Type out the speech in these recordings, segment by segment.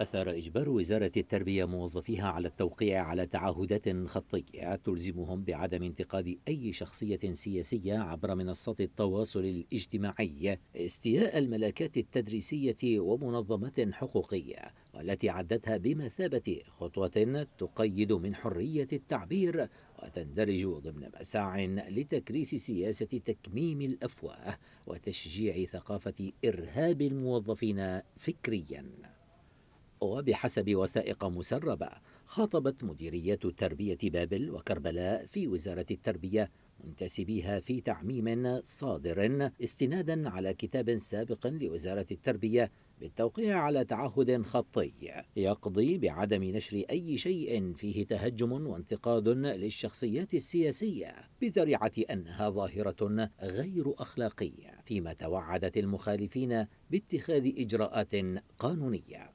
أثار إجبار وزارة التربية موظفيها على التوقيع على تعهدات خطية تلزمهم بعدم انتقاد أي شخصية سياسية عبر منصات التواصل الاجتماعي استياء الملكات التدريسية ومنظمات حقوقية والتي عدتها بمثابة خطوة تقيد من حرية التعبير وتندرج ضمن مساع لتكريس سياسة تكميم الأفواه وتشجيع ثقافة إرهاب الموظفين فكرياً وبحسب وثائق مسربة خاطبت مديرية تربية بابل وكربلاء في وزارة التربية منتسبيها في تعميم صادر استنادا على كتاب سابق لوزارة التربية بالتوقيع على تعهد خطي يقضي بعدم نشر أي شيء فيه تهجم وانتقاد للشخصيات السياسية بذريعة أنها ظاهرة غير أخلاقية فيما توعدت المخالفين باتخاذ إجراءات قانونية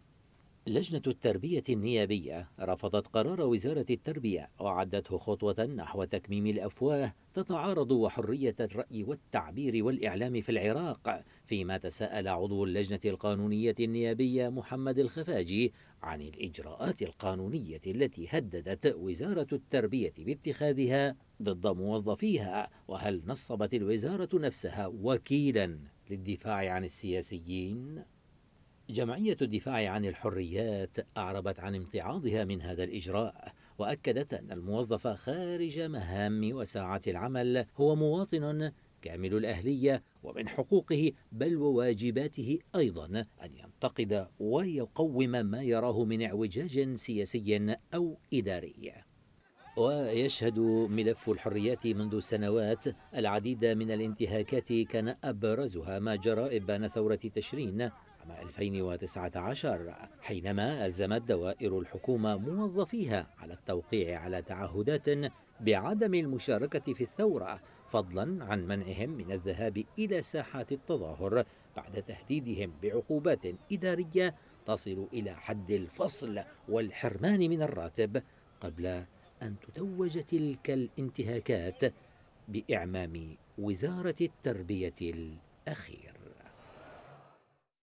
لجنة التربية النيابية رفضت قرار وزارة التربية وعدته خطوة نحو تكميم الأفواه تتعارض وحرية الرأي والتعبير والإعلام في العراق فيما تساءل عضو اللجنة القانونية النيابية محمد الخفاجي عن الإجراءات القانونية التي هددت وزارة التربية باتخاذها ضد موظفيها وهل نصبت الوزارة نفسها وكيلا للدفاع عن السياسيين؟ جمعية الدفاع عن الحريات أعربت عن امتعاضها من هذا الإجراء وأكدت أن الموظف خارج مهام وساعات العمل هو مواطن كامل الأهلية ومن حقوقه بل وواجباته أيضا أن ينتقد ويقوم ما يراه من اعوجاج سياسي أو إداري ويشهد ملف الحريات منذ سنوات العديد من الانتهاكات كان أبرزها ما جرى إبان ثورة تشرين عام 2019 حينما ألزمت دوائر الحكومة موظفيها على التوقيع على تعهدات بعدم المشاركة في الثورة فضلا عن منعهم من الذهاب إلى ساحات التظاهر بعد تهديدهم بعقوبات إدارية تصل إلى حد الفصل والحرمان من الراتب قبل أن تتوج تلك الانتهاكات بإعمام وزارة التربية الأخيرة